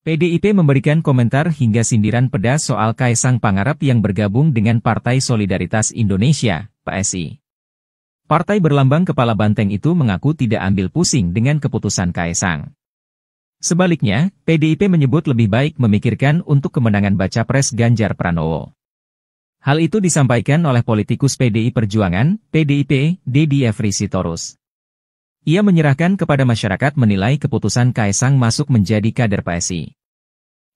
PDIP memberikan komentar hingga sindiran pedas soal Kaisang Pangarap yang bergabung dengan Partai Solidaritas Indonesia, PSI. Partai berlambang kepala banteng itu mengaku tidak ambil pusing dengan keputusan Kaisang. Sebaliknya, PDIP menyebut lebih baik memikirkan untuk kemenangan baca pres Ganjar Pranowo. Hal itu disampaikan oleh politikus PDI Perjuangan, PDIP, Dedi Efri Sitorus. Ia menyerahkan kepada masyarakat menilai keputusan Kaisang masuk menjadi kader PSI.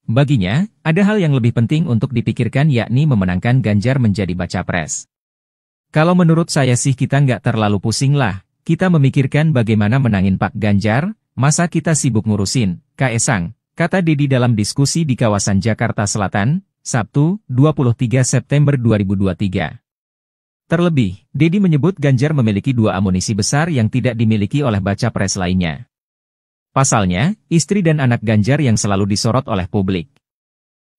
Baginya, ada hal yang lebih penting untuk dipikirkan yakni memenangkan Ganjar menjadi baca pres. Kalau menurut saya sih kita nggak terlalu pusing lah, kita memikirkan bagaimana menangin Pak Ganjar, masa kita sibuk ngurusin, Kaesang, kata Didi dalam diskusi di kawasan Jakarta Selatan, Sabtu, 23 September 2023. Terlebih, Dedi menyebut Ganjar memiliki dua amunisi besar yang tidak dimiliki oleh baca pres lainnya. Pasalnya, istri dan anak Ganjar yang selalu disorot oleh publik.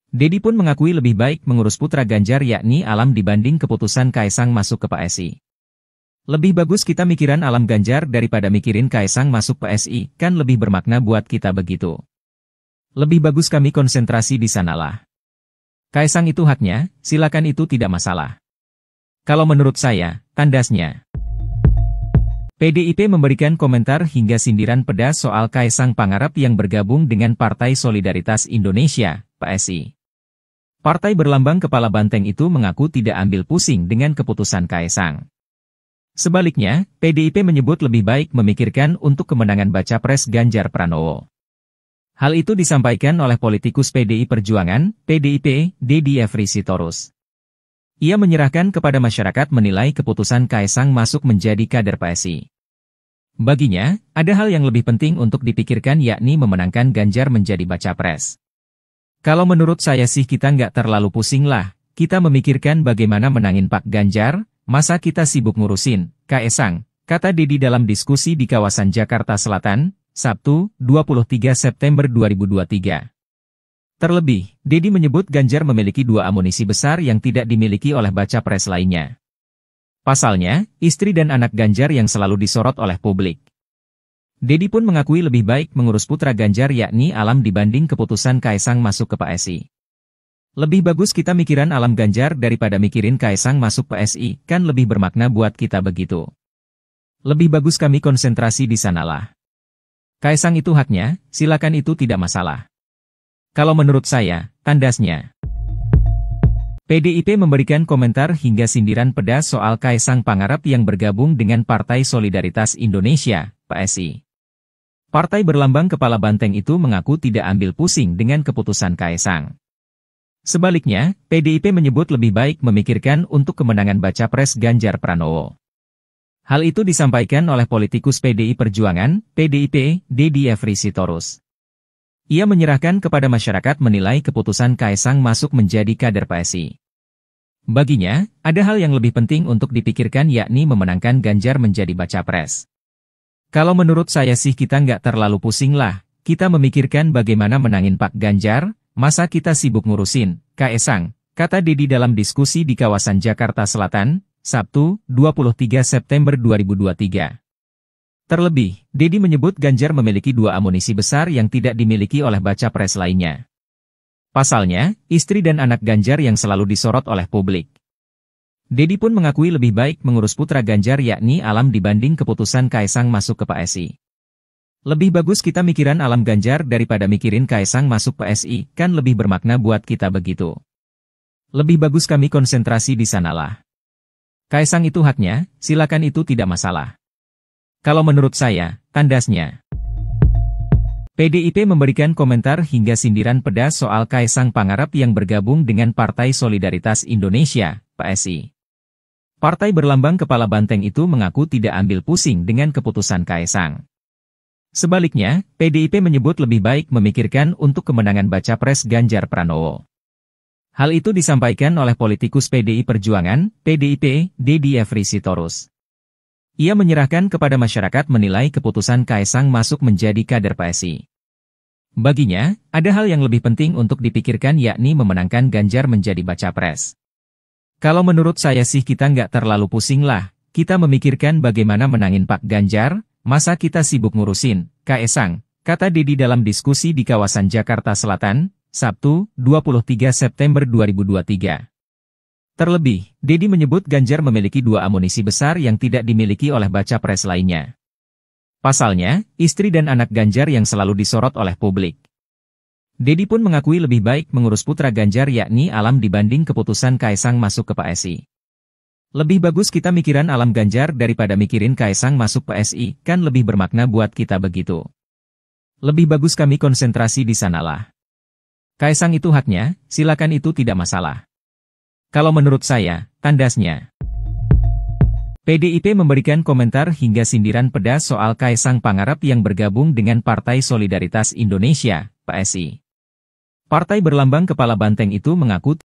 Dedi pun mengakui lebih baik mengurus putra Ganjar yakni Alam dibanding keputusan Kaisang masuk ke PSI. Lebih bagus kita mikiran Alam Ganjar daripada mikirin Kaisang masuk PSI, kan lebih bermakna buat kita begitu. Lebih bagus kami konsentrasi di sanalah. Kaisang itu haknya, silakan itu tidak masalah. Kalau menurut saya, tandasnya. PDIP memberikan komentar hingga sindiran pedas soal Kaisang Pangarap yang bergabung dengan Partai Solidaritas Indonesia, PSI. Partai berlambang kepala banteng itu mengaku tidak ambil pusing dengan keputusan Kaisang. Sebaliknya, PDIP menyebut lebih baik memikirkan untuk kemenangan baca pres Ganjar Pranowo. Hal itu disampaikan oleh politikus PDI Perjuangan, PDIP, Dedi Efri Sitorus. Ia menyerahkan kepada masyarakat menilai keputusan Kaesang masuk menjadi kader PSI. Baginya, ada hal yang lebih penting untuk dipikirkan yakni memenangkan Ganjar menjadi baca pres. Kalau menurut saya sih kita nggak terlalu pusing lah, kita memikirkan bagaimana menangin Pak Ganjar, masa kita sibuk ngurusin, Kaesang, kata Dedi dalam diskusi di kawasan Jakarta Selatan, Sabtu, 23 September 2023. Terlebih, Dedi menyebut Ganjar memiliki dua amunisi besar yang tidak dimiliki oleh baca pres lainnya. Pasalnya, istri dan anak Ganjar yang selalu disorot oleh publik. Dedi pun mengakui lebih baik mengurus putra Ganjar yakni Alam dibanding keputusan Kaisang masuk ke PSI. Lebih bagus kita mikiran Alam Ganjar daripada mikirin Kaisang masuk PSI, kan lebih bermakna buat kita begitu. Lebih bagus kami konsentrasi di sanalah. Kaisang itu haknya, silakan itu tidak masalah. Kalau menurut saya, tandasnya. PDIP memberikan komentar hingga sindiran pedas soal Kaisang Pangarap yang bergabung dengan Partai Solidaritas Indonesia, PSI. Partai berlambang kepala banteng itu mengaku tidak ambil pusing dengan keputusan Kaisang. Sebaliknya, PDIP menyebut lebih baik memikirkan untuk kemenangan baca pres Ganjar Pranowo. Hal itu disampaikan oleh politikus PDI Perjuangan, PDIP, Dedi Efri Sitorus. Ia menyerahkan kepada masyarakat menilai keputusan Kaisang masuk menjadi kader PSI. Baginya, ada hal yang lebih penting untuk dipikirkan yakni memenangkan Ganjar menjadi baca pres. Kalau menurut saya sih kita nggak terlalu pusing lah, kita memikirkan bagaimana menangin Pak Ganjar, masa kita sibuk ngurusin, Kaisang, kata Dedi dalam diskusi di kawasan Jakarta Selatan, Sabtu, 23 September 2023. Terlebih, Dedi menyebut Ganjar memiliki dua amunisi besar yang tidak dimiliki oleh baca pres lainnya. Pasalnya, istri dan anak Ganjar yang selalu disorot oleh publik. Dedi pun mengakui lebih baik mengurus putra Ganjar yakni Alam dibanding keputusan Kaisang masuk ke PSI. Lebih bagus kita mikiran Alam Ganjar daripada mikirin Kaisang masuk PSI, kan lebih bermakna buat kita begitu. Lebih bagus kami konsentrasi di sanalah. Kaisang itu haknya, silakan itu tidak masalah. Kalau menurut saya, tandasnya. PDIP memberikan komentar hingga sindiran pedas soal Kaisang Pangarap yang bergabung dengan Partai Solidaritas Indonesia, PSI. Partai berlambang kepala banteng itu mengaku tidak ambil pusing dengan keputusan Kaisang. Sebaliknya, PDIP menyebut lebih baik memikirkan untuk kemenangan baca pres Ganjar Pranowo. Hal itu disampaikan oleh politikus PDI Perjuangan, PDIP, Dedi Efri Sitorus. Ia menyerahkan kepada masyarakat menilai keputusan Kaisang masuk menjadi kader PSI. Baginya, ada hal yang lebih penting untuk dipikirkan yakni memenangkan Ganjar menjadi baca pres. Kalau menurut saya sih kita nggak terlalu pusing lah, kita memikirkan bagaimana menangin Pak Ganjar, masa kita sibuk ngurusin, Kaisang, kata Didi dalam diskusi di kawasan Jakarta Selatan, Sabtu, 23 September 2023. Terlebih, Dedi menyebut Ganjar memiliki dua amunisi besar yang tidak dimiliki oleh baca pres lainnya. Pasalnya, istri dan anak Ganjar yang selalu disorot oleh publik. Dedi pun mengakui lebih baik mengurus putra Ganjar yakni Alam dibanding keputusan Kaisang masuk ke PSI. Lebih bagus kita mikiran Alam Ganjar daripada mikirin Kaisang masuk PSI, kan lebih bermakna buat kita begitu. Lebih bagus kami konsentrasi di sanalah. Kaisang itu haknya, silakan itu tidak masalah. Kalau menurut saya, tandasnya. PDIP memberikan komentar hingga sindiran pedas soal Kaisang Pangarap yang bergabung dengan Partai Solidaritas Indonesia, PSI. Partai berlambang kepala banteng itu mengaku